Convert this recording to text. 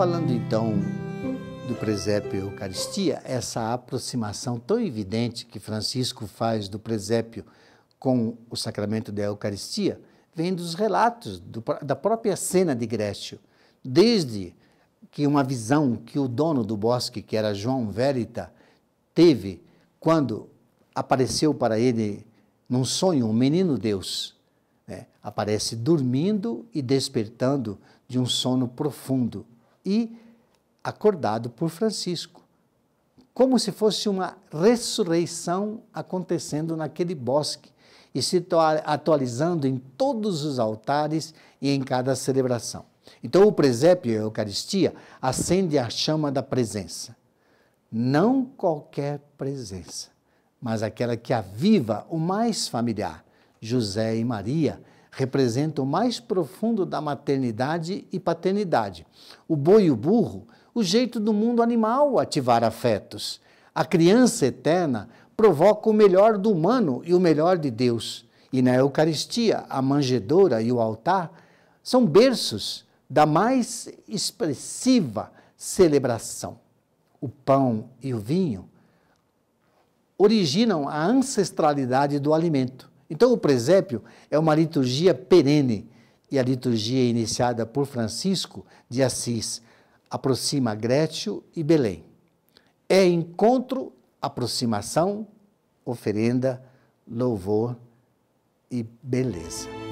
Falando então do presépio Eucaristia, essa aproximação tão evidente que Francisco faz do presépio com o sacramento da Eucaristia, vem dos relatos do, da própria cena de Grécio. Desde que uma visão que o dono do bosque, que era João Verita, teve quando apareceu para ele num sonho um menino Deus. Né? Aparece dormindo e despertando de um sono profundo e acordado por Francisco, como se fosse uma ressurreição acontecendo naquele bosque e se atualizando em todos os altares e em cada celebração. Então, o presépio e a Eucaristia acende a chama da presença. Não qualquer presença, mas aquela que aviva o mais familiar, José e Maria, representa o mais profundo da maternidade e paternidade. O boi e o burro, o jeito do mundo animal ativar afetos. A criança eterna provoca o melhor do humano e o melhor de Deus. E na Eucaristia, a manjedoura e o altar são berços da mais expressiva celebração. O pão e o vinho originam a ancestralidade do alimento então, o presépio é uma liturgia perene e a liturgia iniciada por Francisco de Assis aproxima Grétio e Belém. É encontro, aproximação, oferenda, louvor e beleza.